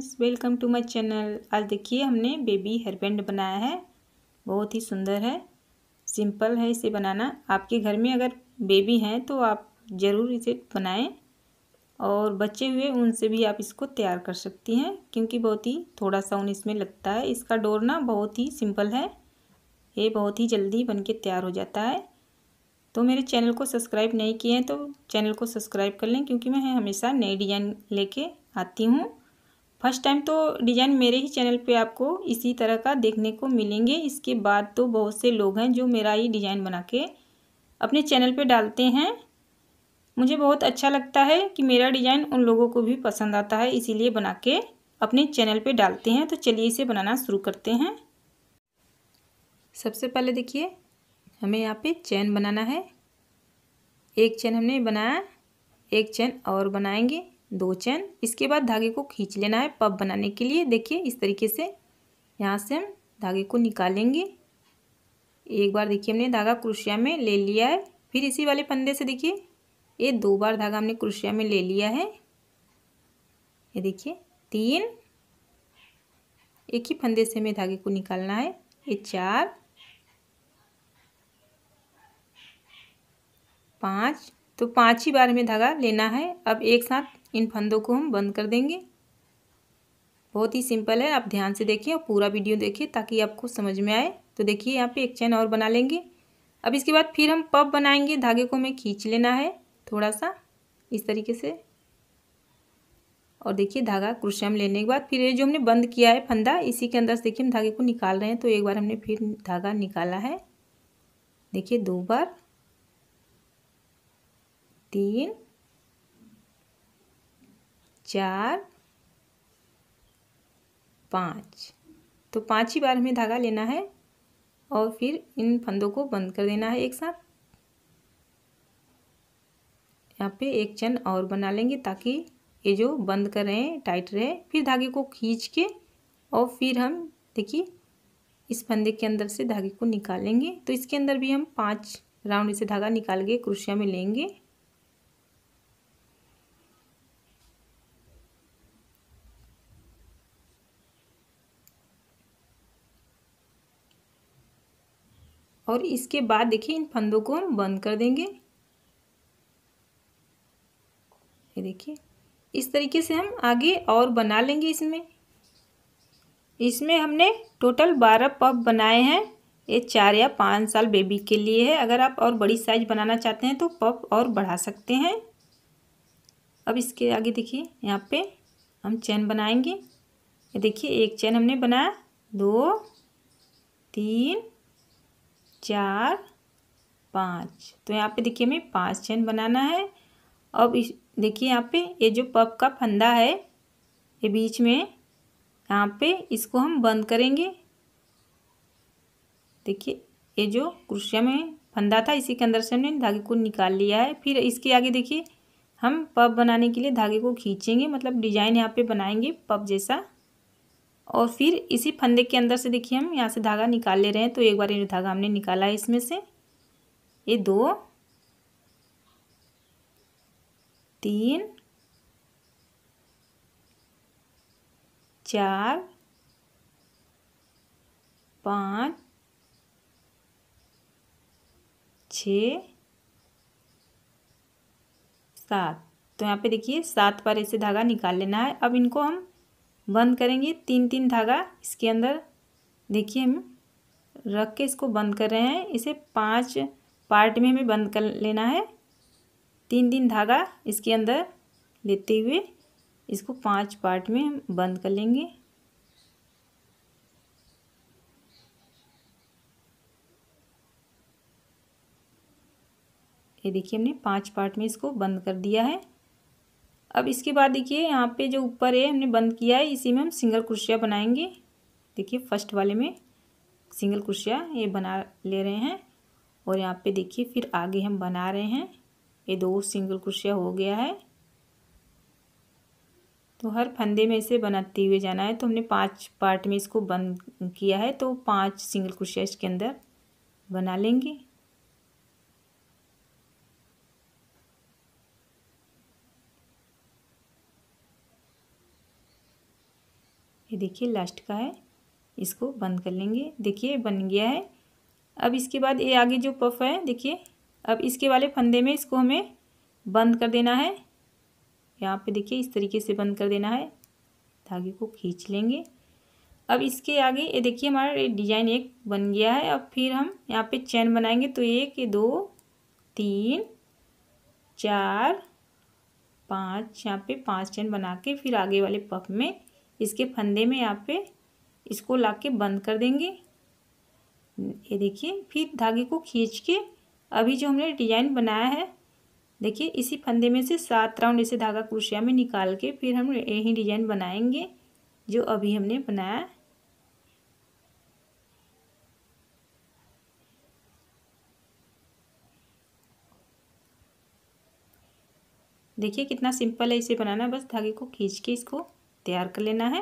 Friends welcome to my channel आज देखिए हमने बेबी हेयरबैंड बनाया है बहुत ही सुंदर है सिंपल है इसे बनाना आपके घर में अगर बेबी हैं तो आप ज़रूर इसे बनाएं और बचे हुए उनसे भी आप इसको तैयार कर सकती हैं क्योंकि बहुत ही थोड़ा सा ऊन इसमें लगता है इसका डोरना बहुत ही सिंपल है ये बहुत ही जल्दी बन के तैयार हो जाता है तो मेरे चैनल को सब्सक्राइब नहीं किए हैं तो चैनल को सब्सक्राइब कर लें क्योंकि मैं हमेशा नए डिज़ाइन लेके आती हूँ फर्स्ट टाइम तो डिज़ाइन मेरे ही चैनल पे आपको इसी तरह का देखने को मिलेंगे इसके बाद तो बहुत से लोग हैं जो मेरा ही डिज़ाइन बना के अपने चैनल पे डालते हैं मुझे बहुत अच्छा लगता है कि मेरा डिज़ाइन उन लोगों को भी पसंद आता है इसीलिए बना के अपने चैनल पे डालते हैं तो चलिए इसे बनाना शुरू करते हैं सबसे पहले देखिए हमें यहाँ पे चैन बनाना है एक चैन हमने बनाया एक चैन और बनाएंगे दो चैन इसके बाद धागे को खींच लेना है पब बनाने के लिए देखिए इस तरीके से यहाँ से हम धागे को निकालेंगे एक बार देखिए हमने धागा क्रुशिया में ले लिया है फिर इसी वाले फंदे से देखिए ये दो बार धागा हमने क्रुशिया में ले लिया है ये देखिए तीन एक ही फंदे से हमें धागे को निकालना है ये चार पाँच तो पाँच ही बार में धागा लेना है अब एक साथ इन फंदों को हम बंद कर देंगे बहुत ही सिंपल है आप ध्यान से देखिए और पूरा वीडियो देखिए ताकि आपको समझ में आए तो देखिए यहाँ पे एक चैन और बना लेंगे अब इसके बाद फिर हम पब बनाएंगे धागे को हमें खींच लेना है थोड़ा सा इस तरीके से और देखिए धागा क्रुशियम लेने के बाद फिर ये जो हमने बंद किया है फंदा इसी के अंदर से देखिए हम धागे को निकाल रहे हैं तो एक बार हमने फिर धागा निकाला है देखिए दो बार तीन चार पाँच तो पाँच ही बार हमें धागा लेना है और फिर इन फंदों को बंद कर देना है एक साथ यहाँ पे एक चंद और बना लेंगे ताकि ये जो बंद कर रहे हैं टाइट रहे फिर धागे को खींच के और फिर हम देखिए इस फंदे के अंदर से धागे को निकालेंगे तो इसके अंदर भी हम पाँच राउंड से धागा निकाल के क्रोशिया में लेंगे और इसके बाद देखिए इन फंदों को हम बंद कर देंगे ये देखिए इस तरीके से हम आगे और बना लेंगे इसमें इसमें हमने टोटल बारह पप बनाए हैं ये चार या पाँच साल बेबी के लिए है अगर आप और बड़ी साइज बनाना चाहते हैं तो पप और बढ़ा सकते हैं अब इसके आगे देखिए यहाँ पे हम चैन बनाएंगे ये देखिए एक चैन हमने बनाया दो तीन चार पाँच तो यहाँ पे देखिए हमें पाँच चैन बनाना है अब इस देखिए यहाँ पे ये जो पप का फंदा है ये बीच में यहाँ पे इसको हम बंद करेंगे देखिए ये जो क्रुशिया में फंदा था इसी के अंदर से हमने धागे को निकाल लिया है फिर इसके आगे देखिए हम पप बनाने के लिए धागे को खींचेंगे मतलब डिजाइन यहाँ पे बनाएंगे पप जैसा और फिर इसी फंदे के अंदर से देखिए हम यहाँ से धागा निकाल ले रहे हैं तो एक बार ये धागा हमने निकाला है इसमें से ये दो तीन चार पाँच छ सात तो यहाँ पे देखिए सात बार ऐसे धागा निकाल लेना है अब इनको हम बंद करेंगे तीन तीन धागा इसके अंदर देखिए हम रख के इसको बंद कर रहे हैं इसे पांच पार्ट में हमें बंद कर लेना है तीन तीन धागा इसके अंदर लेते हुए इसको पांच पार्ट में हम बंद कर लेंगे ये देखिए हमने पांच पार्ट में इसको बंद कर दिया है अब इसके बाद देखिए यहाँ पे जो ऊपर है हमने बंद किया है इसी में हम सिंगल कुर्सिया बनाएंगे देखिए फर्स्ट वाले में सिंगल कुर्सिया ये बना ले रहे हैं और यहाँ पे देखिए फिर आगे हम बना रहे हैं ये दो सिंगल कुर्सिया हो गया है तो हर फंदे में इसे बनाते हुए जाना है तो हमने पांच पार्ट में इसको बंद किया है तो पांच सिंगल कुर्सिया इसके अंदर बना लेंगे देखिए लास्ट का है इसको बंद कर लेंगे देखिए बन गया है अब इसके बाद ये आगे जो पफ है देखिए अब इसके वाले फंदे में इसको हमें बंद कर देना है यहाँ पे देखिए इस तरीके से बंद कर देना है धागे को खींच लेंगे अब इसके आगे ये देखिए हमारा डिजाइन एक बन गया है अब फिर हम यहाँ पे चैन बनाएंगे तो एक दो तीन चार पाँच यहाँ पे पांच चैन बना के फिर आगे वाले पफ में इसके फंदे में यहाँ पे इसको ला के बंद कर देंगे ये देखिए फिर धागे को खींच के अभी जो हमने डिजाइन बनाया है देखिए इसी फंदे में से सात राउंड ऐसे धागा कुर्सिया में निकाल के फिर हम यही डिजाइन बनाएंगे जो अभी हमने बनाया देखिए कितना सिंपल है इसे बनाना बस धागे को खींच के इसको तैयार कर लेना है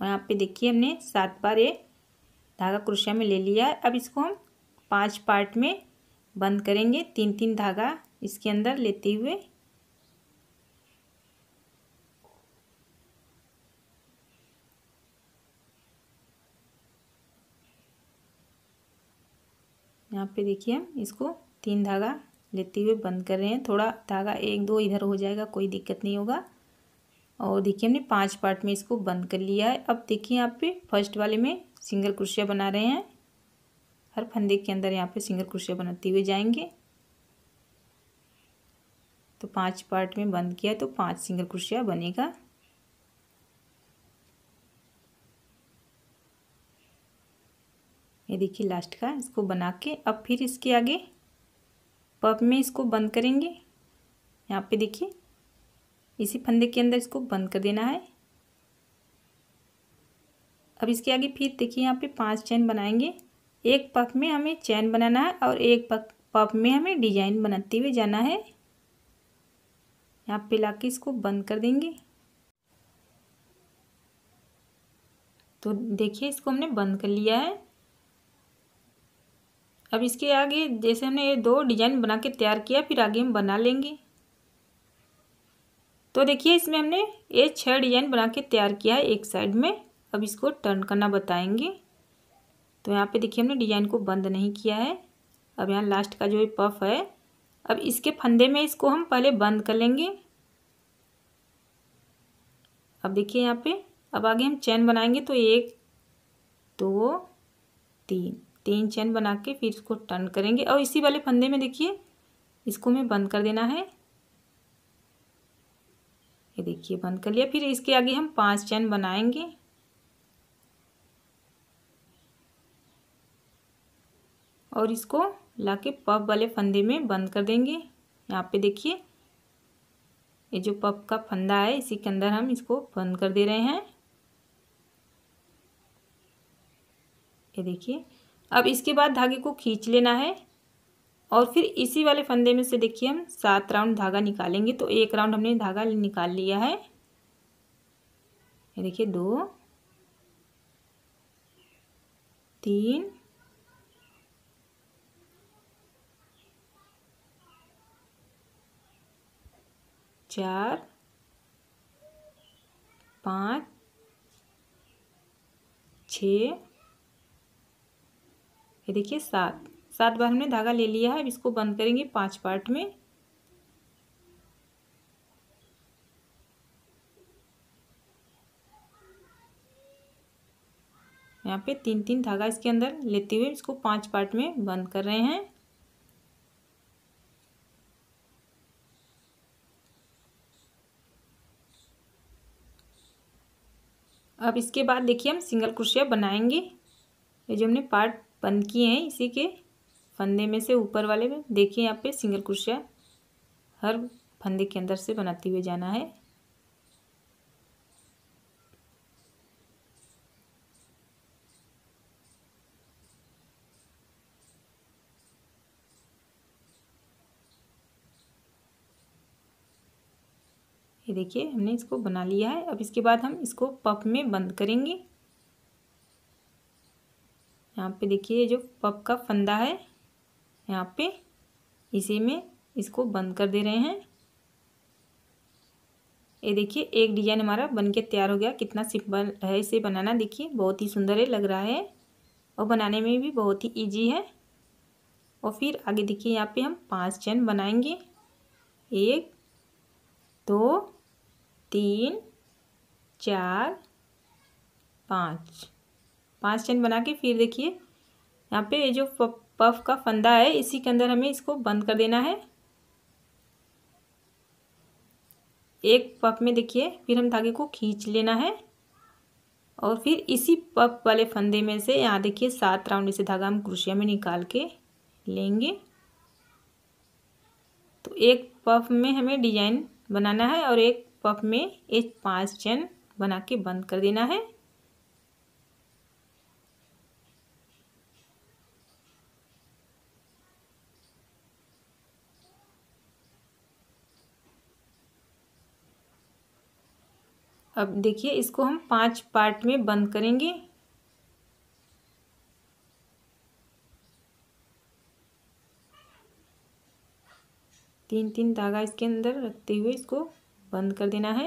और यहाँ पे देखिए हमने सात बार ये धागा क्रोशिया में ले लिया अब इसको हम पांच पार्ट में बंद करेंगे तीन तीन धागा इसके अंदर लेते हुए यहाँ पे देखिए हम इसको तीन धागा लेते हुए बंद कर रहे हैं थोड़ा धागा एक दो इधर हो जाएगा कोई दिक्कत नहीं होगा और देखिए हमने पांच पार्ट में इसको बंद कर लिया है अब देखिए यहाँ पे फर्स्ट वाले में सिंगल क्रोशिया बना रहे हैं हर फंदे के अंदर यहाँ पे सिंगल क्रोशिया बनाते हुए जाएंगे तो पांच पार्ट में बंद किया तो पांच सिंगल क्रोशिया बनेगा ये देखिए लास्ट का इसको बना के अब फिर इसके आगे पब तो में इसको बंद करेंगे यहाँ पे देखिए इसी फंदे के अंदर इसको बंद कर देना है अब इसके आगे फिर देखिए यहाँ पे पांच चैन बनाएंगे एक पफ में हमें चैन बनाना है और एक पफ में हमें डिजाइन बनाते हुए जाना है यहाँ पे ला के इसको बंद कर देंगे तो देखिए इसको हमने बंद कर लिया है अब इसके आगे जैसे हमने ये दो डिजाइन बना के तैयार किया फिर आगे हम बना लेंगे तो देखिए इसमें हमने ये छः डिजाइन बना के तैयार किया है एक साइड में अब इसको टर्न करना बताएंगे तो यहाँ पे देखिए हमने डिजाइन को बंद नहीं किया है अब यहाँ लास्ट का जो ये पफ है अब इसके फंदे में इसको हम पहले बंद कर लेंगे अब देखिए यहाँ पे अब आगे हम चैन बनाएंगे तो एक दो तीन तीन चैन बना के फिर इसको टर्न करेंगे और इसी वाले फंदे में देखिए इसको हमें बंद कर देना है ये देखिए बंद कर लिया फिर इसके आगे हम पांच चैन बनाएंगे और इसको लाके पब वाले फंदे में बंद कर देंगे यहाँ पे देखिए ये जो पब का फंदा है इसी के अंदर हम इसको बंद कर दे रहे हैं ये देखिए अब इसके बाद धागे को खींच लेना है और फिर इसी वाले फंदे में से देखिए हम सात राउंड धागा निकालेंगे तो एक राउंड हमने धागा निकाल लिया है देखिए दो तीन चार पाँच छ ये देखिए सात सात बार हमने धागा ले लिया है अब इसको बंद करेंगे पांच पार्ट में यहाँ पे तीन तीन धागा इसके अंदर लेते हुए इसको पांच पार्ट में बंद कर रहे हैं अब इसके बाद देखिए हम सिंगल क्रोशिया बनाएंगे ये जो हमने पार्ट पनकी हैं इसी के फंदे में से ऊपर वाले में देखिए यहाँ पे सिंगल क्रोशिया हर फंदे के अंदर से बनाते हुए जाना है ये देखिए हमने इसको बना लिया है अब इसके बाद हम इसको पफ में बंद करेंगे यहाँ पे देखिए जो पप का फंदा है यहाँ पे इसी में इसको बंद कर दे रहे हैं ये देखिए एक डिजाइन हमारा बन के तैयार हो गया कितना सिंपल है इसे बनाना देखिए बहुत ही सुंदर है लग रहा है और बनाने में भी बहुत ही इजी है और फिर आगे देखिए यहाँ पे हम पांच चैन बनाएंगे एक दो तीन चार पाँच पांच चेन बना के फिर देखिए यहाँ पे ये जो पफ का फंदा है इसी के अंदर हमें इसको बंद कर देना है एक पफ में देखिए फिर हम धागे को खींच लेना है और फिर इसी पफ वाले फंदे में से यहाँ देखिए सात राउंड से धागा हम क्रुशिया में निकाल के लेंगे तो एक पफ में हमें डिजाइन बनाना है और एक पफ में एक पांच चेन बना के बंद कर देना है अब देखिए इसको हम पांच पार्ट में बंद करेंगे तीन तीन धागा इसके अंदर रखते हुए इसको बंद कर देना है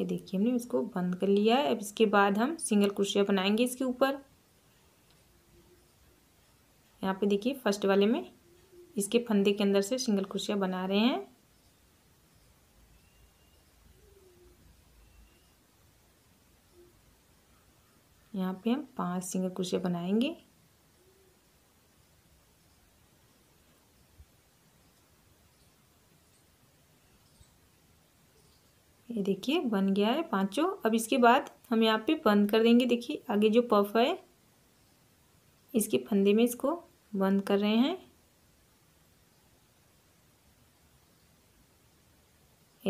ये देखिए हमने इसको बंद कर लिया है अब इसके बाद हम सिंगल क्रोशिया बनाएंगे इसके ऊपर यहाँ पे देखिए फर्स्ट वाले में इसके फंदे के अंदर से सिंगल क्रोशिया बना रहे हैं यहाँ पे हम पांच सिंगल क्रोशिया बनाएंगे ये देखिए बन गया है पांचों अब इसके बाद हम यहाँ पे बंद कर देंगे देखिए आगे जो पफ है इसके फंदे में इसको बंद कर रहे हैं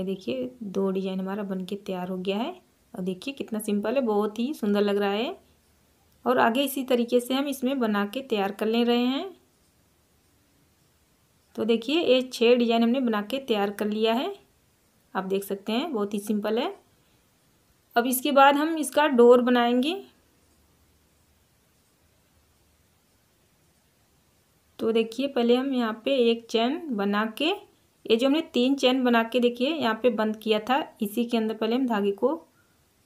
ये देखिए दो डिजाइन हमारा बन के तैयार हो गया है और देखिए कितना सिंपल है बहुत ही सुंदर लग रहा है और आगे इसी तरीके से हम इसमें बना के तैयार कर ले रहे हैं तो देखिए ये छः डिजाइन हमने बना के तैयार कर लिया है आप देख सकते हैं बहुत ही सिंपल है अब इसके बाद हम इसका डोर बनाएंगे तो देखिए पहले हम यहाँ पे एक चैन बना के ये जो हमने तीन चैन बना के देखिए यहाँ पे बंद किया था इसी के अंदर पहले हम धागे को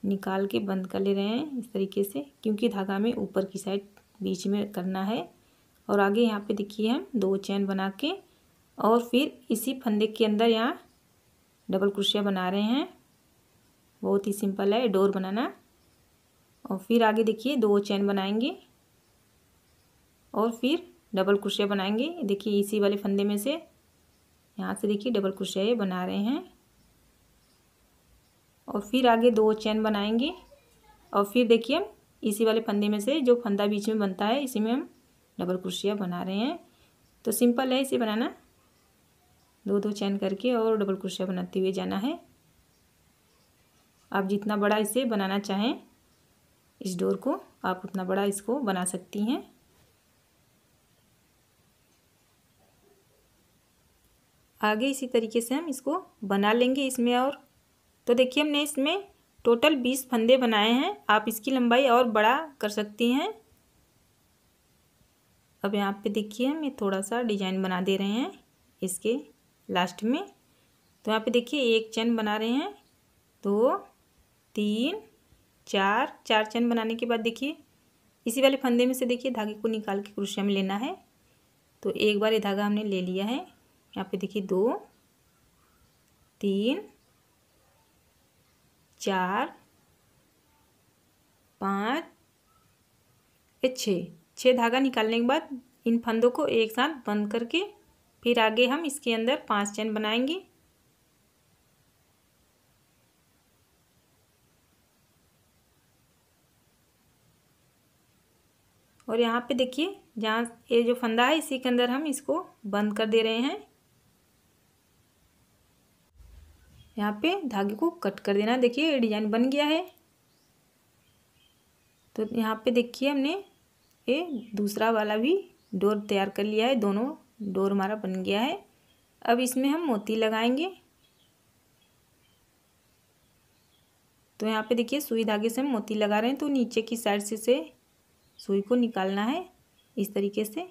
निकाल के बंद कर ले रहे हैं इस तरीके से क्योंकि धागा में ऊपर की साइड बीच में करना है और आगे यहाँ पे देखिए हम दो चैन बना के और फिर इसी फंदे के अंदर यहाँ डबल क्रोशिया बना रहे हैं बहुत ही सिंपल है डोर बनाना और फिर आगे देखिए दो चैन बनाएंगे और फिर डबल क्रोशिया बनाएंगे देखिए इसी वाले फंदे में से यहाँ से देखिए डबल क्रोशिया बना रहे हैं और फिर आगे दो चैन बनाएंगे और फिर देखिए हम इसी वाले फंदे में से जो फंदा बीच में बनता है इसी में हम डबल क्रोशिया बना रहे हैं तो सिंपल है इसे बनाना दो दो चैन करके और डबल क्रोशिया बनाते हुए जाना है आप जितना बड़ा इसे बनाना चाहें इस डोर को आप उतना बड़ा इसको बना सकती हैं आगे इसी तरीके से हम इसको बना लेंगे इसमें और तो देखिए हमने इसमें टोटल बीस फंदे बनाए हैं आप इसकी लंबाई और बड़ा कर सकती हैं अब यहाँ पे देखिए हम ये थोड़ा सा डिजाइन बना दे रहे हैं इसके लास्ट में तो यहाँ पे देखिए एक चैन बना रहे हैं दो तीन चार चार चैन बनाने के बाद देखिए इसी वाले फंदे में से देखिए धागे को निकाल के क्रोशिया में लेना है तो एक बार ये धागा हमने ले लिया है यहाँ पे देखिए दो तीन चार पाँच ये छः छः धागा निकालने के बाद इन फंदों को एक साथ बंद करके फिर आगे हम इसके अंदर पांच चैन बनाएंगे और यहाँ पे देखिए जहाँ ये जो फंदा है इसी के अंदर हम इसको बंद कर दे रहे हैं यहाँ पे धागे को कट कर देना देखिए डिजाइन बन गया है तो यहाँ पे देखिए हमने ये दूसरा वाला भी डोर तैयार कर लिया है दोनों डोर हमारा बन गया है अब इसमें हम मोती लगाएंगे तो यहाँ पे देखिए सुई धागे से हम मोती लगा रहे हैं तो नीचे की साइड से से सुई को निकालना है इस तरीके से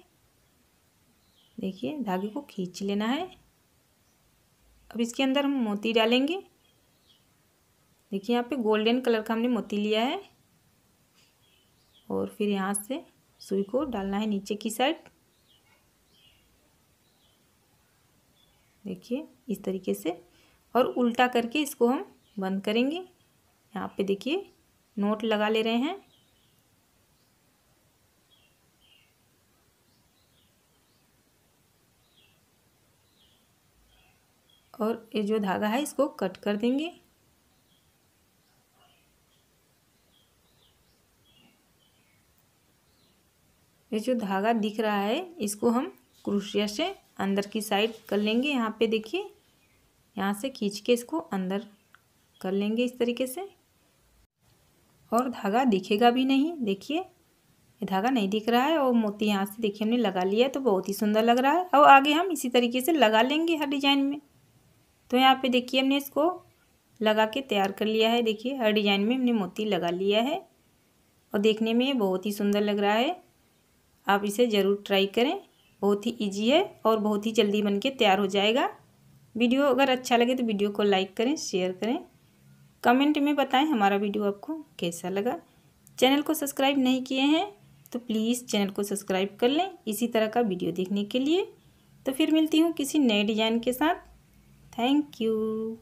देखिए धागे को खींच लेना है अब इसके अंदर हम मोती डालेंगे देखिए यहाँ पे गोल्डन कलर का हमने मोती लिया है और फिर यहाँ से सुई को डालना है नीचे की साइड देखिए इस तरीके से और उल्टा करके इसको हम बंद करेंगे यहाँ पे देखिए नोट लगा ले रहे हैं और ये जो धागा है इसको कट कर देंगे ये जो धागा दिख रहा है इसको हम क्रूशिया से अंदर की साइड कर लेंगे यहाँ पे देखिए यहाँ से खींच के इसको अंदर कर लेंगे इस तरीके से और धागा दिखेगा भी नहीं देखिए ये धागा नहीं दिख रहा है और मोती यहाँ से देखिए हमने लगा लिया तो बहुत ही सुंदर लग रहा है और आगे हम इसी तरीके से लगा लेंगे हर डिजाइन में तो यहाँ पे देखिए हमने इसको लगा के तैयार कर लिया है देखिए हर डिज़ाइन में हमने मोती लगा लिया है और देखने में ये बहुत ही सुंदर लग रहा है आप इसे ज़रूर ट्राई करें बहुत ही ईजी है और बहुत ही जल्दी बन के तैयार हो जाएगा वीडियो अगर अच्छा लगे तो वीडियो को लाइक करें शेयर करें कमेंट में बताएं हमारा वीडियो आपको कैसा लगा चैनल को सब्सक्राइब नहीं किए हैं तो प्लीज़ चैनल को सब्सक्राइब कर लें इसी तरह का वीडियो देखने के लिए तो फिर मिलती हूँ किसी नए डिज़ाइन के साथ Thank you.